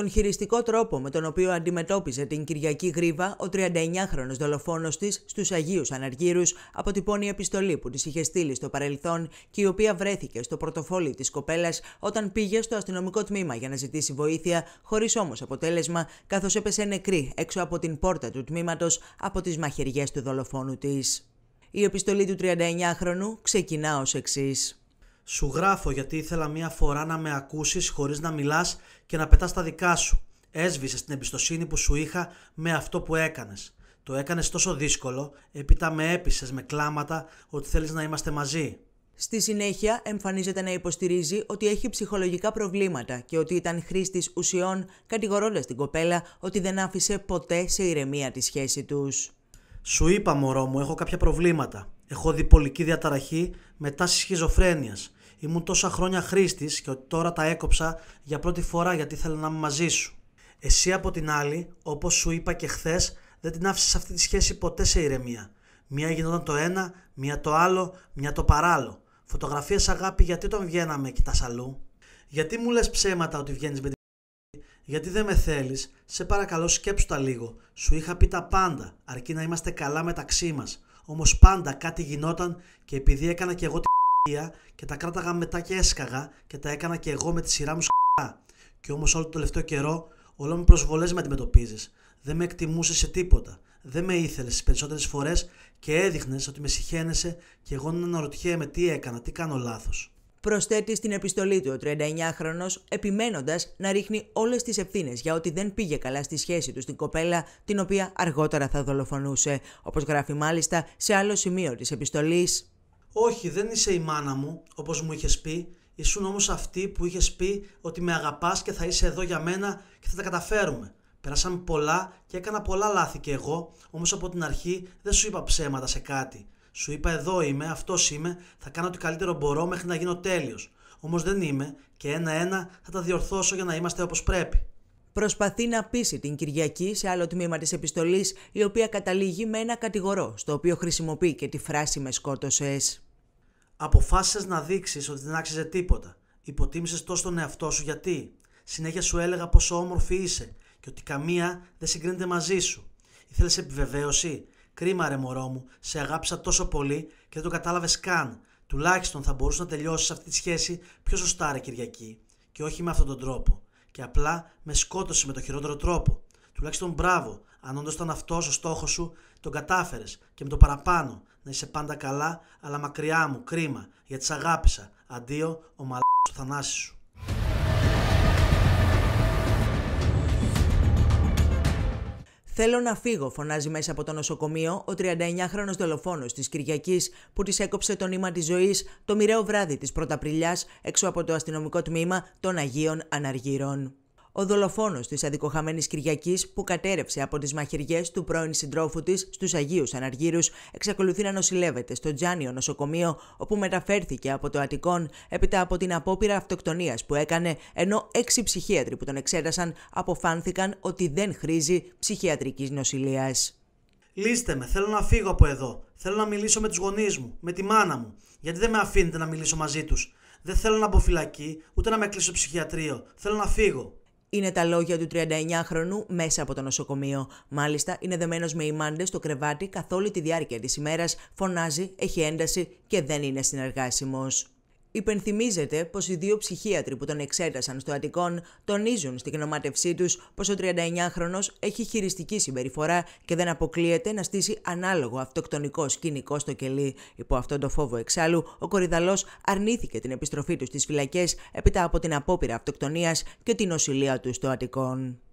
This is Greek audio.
τον χειριστικό τρόπο με τον οποίο αντιμετώπιζε την Κυριακή Γρήβα ο 39χρονος δολοφόνος της στους Αγίους Αναργύρους αποτυπώνει η επιστολή που της είχε στείλει στο παρελθόν και η οποία βρέθηκε στο πρωτοφόλι της κοπέλας όταν πήγε στο αστυνομικό τμήμα για να ζητήσει βοήθεια χωρίς όμως αποτέλεσμα καθώς έπεσε νεκρή έξω από την πόρτα του τμήματος από τις μαχαιριές του δολοφόνου της. Η επιστολή του 39χρονου ξεκινά ως εξής. Σου γράφω γιατί ήθελα μία φορά να με ακούσεις χωρίς να μιλάς και να πετάς τα δικά σου. Έσβησες την εμπιστοσύνη που σου είχα με αυτό που έκανες. Το έκανες τόσο δύσκολο, έπειτα με έπεισες με κλάματα ότι θέλεις να είμαστε μαζί. Στη συνέχεια, εμφανίζεται να υποστηρίζει ότι έχει ψυχολογικά προβλήματα και ότι ήταν χρήστης ουσιών, κατηγορώντας την κοπέλα ότι δεν άφησε ποτέ σε ηρεμία τη σχέση τους. Σου είπα, Μωρό μου, έχω κάποια προβλήματα. Έχω διπολική διαταραχή μετά σχιζοφρένεια. Ήμουν τόσα χρόνια χρήστης και ότι τώρα τα έκοψα για πρώτη φορά γιατί ήθελα να είμαι μαζί σου. Εσύ από την άλλη, όπως σου είπα και χθες, δεν την άφησες αυτή τη σχέση ποτέ σε ηρεμία. Μία γινόταν το ένα, μία το άλλο, μία το παράλλο. Φωτογραφίες αγάπη, γιατί τον βγαίναμε, τα αλλού. Γιατί μου λες ψέματα ότι βγαίνεις με την γιατί δεν με θέλεις, σε παρακαλώ σκέψου τα λίγο. Σου είχα πει τα πάντα, αρκεί να είμαστε καλά μεταξύ μας. Όμως πάντα κάτι γινόταν και επειδή έκανα και εγώ την και τα κράταγα μετά και έσκαγα και τα έκανα και εγώ με τη σειρά μου σκ***α. Και όμως όλο το τελευταίο καιρό όλο με προσβολές με αντιμετωπίζεις. Δεν με εκτιμούσες σε τίποτα. Δεν με ήθελες τις περισσότερες φορές και έδειχνες ότι με συχαίνεσαι και εγώ να αναρωτιέμαι τι έκανα, τι κάνω λάθος. Προσθέτει στην επιστολή του ο 39χρονο, επιμένοντας να ρίχνει όλες τις ευθύνες για ότι δεν πήγε καλά στη σχέση του στην κοπέλα, την οποία αργότερα θα δολοφονούσε. Όπως γράφει μάλιστα σε άλλο σημείο της επιστολής. Όχι, δεν είσαι η μάνα μου, όπως μου είχες πει. Ήσουν όμως αυτή που είχες πει ότι με αγαπάς και θα είσαι εδώ για μένα και θα τα καταφέρουμε. Περάσαμε πολλά και έκανα πολλά λάθη και εγώ, όμως από την αρχή δεν σου είπα ψέματα σε κάτι. Σου είπα εδώ είμαι, αυτός είμαι, θα κάνω ό,τι καλύτερο μπορώ μέχρι να γίνω τέλειος. Όμως δεν είμαι και ένα-ένα θα τα διορθώσω για να είμαστε όπως πρέπει. Προσπαθεί να πείσει την Κυριακή σε άλλο τμήμα της επιστολής, η οποία καταλήγει με ένα κατηγορό, στο οποίο χρησιμοποιεί και τη φράση με σκότωσες. Αποφάσισες να δείξεις ότι δεν άξιζε τίποτα. Υποτίμησες τόσο τον εαυτό σου γιατί. Συνέχεια σου έλεγα πόσο όμορφη είσαι και ότι καμία δεν συγκρίνεται μαζί σου. Ήθελες επιβεβαίωση. Κρίμα ρε μωρό μου, σε αγάπησα τόσο πολύ και δεν το κατάλαβες καν. Τουλάχιστον θα μπορούσε να τελειώσεις αυτή τη σχέση πιο σωστά, ρε Κυριακή. Και όχι με αυτόν τον τρόπο. Και απλά με σκότωσε με το χειρότερο τρόπο. Τουλάχιστον μπράβο, αν όντως ήταν αυτός ο στόχος σου, τον κατάφερες και με το παραπάνω. Να είσαι πάντα καλά, αλλά μακριά μου, κρίμα, γιατί σ' αγάπησα. Αντίο, ο μαλάκι του θανάσι σου. Θέλω να φύγω, φωνάζει μέσα από το νοσοκομείο ο 39χρονο δολοφόνος της Κυριακής που της έκοψε το νήμα της ζωής το μοιραίο βράδυ της Πρωταπριλιά έξω από το αστυνομικό τμήμα των Αγίων Αναργύρων. Ο δολοφόνος της αδικοχαμένης Κυριακής που κατέρευσε από τις μαχαιριές του πρώην συντρόφου της στους Αγίους Αναργύρους εξακολουθεί να νοσηλεύεται στο Τζάνιο νοσοκομείο, όπου μεταφέρθηκε από το Αττικόν έπειτα από την απόπειρα αυτοκτονίας που έκανε, ενώ έξι ψυχίατροι που τον εξέτασαν αποφάνθηκαν ότι δεν χρήζει ψυχιατρικής νοσηλείας. Λύστε με, θέλω να φύγω από εδώ. Θέλω να μιλήσω με τους γονείς μου, με τη μάνα μου. Γιατί δεν με αφήνετε να μιλήσω μαζί τους. Δεν θέλω να μπω ούτε να με κλείσω ψυχιατρίο. Θέλω να φύγω είναι τα λόγια του 39χρονου μέσα από το νοσοκομείο. Μάλιστα, είναι δεμένος με ημάντες στο κρεβάτι καθ' όλη τη διάρκεια της ημέρας, φωνάζει, έχει ένταση και δεν είναι συνεργάσιμος. Υπενθυμίζεται πως οι δύο ψυχίατροι που τον εξέτασαν στο Αττικόν τονίζουν στην γνωμάτευσή τους πως ο 39χρονο έχει χειριστική συμπεριφορά και δεν αποκλείεται να στήσει ανάλογο αυτοκτονικό σκηνικό στο κελί. Υπό αυτόν τον φόβο εξάλλου, ο Κορυδαλός αρνήθηκε την επιστροφή του στις φυλακές έπειτα από την απόπειρα αυτοκτονίας και την οσυλία του στο Αττικόν.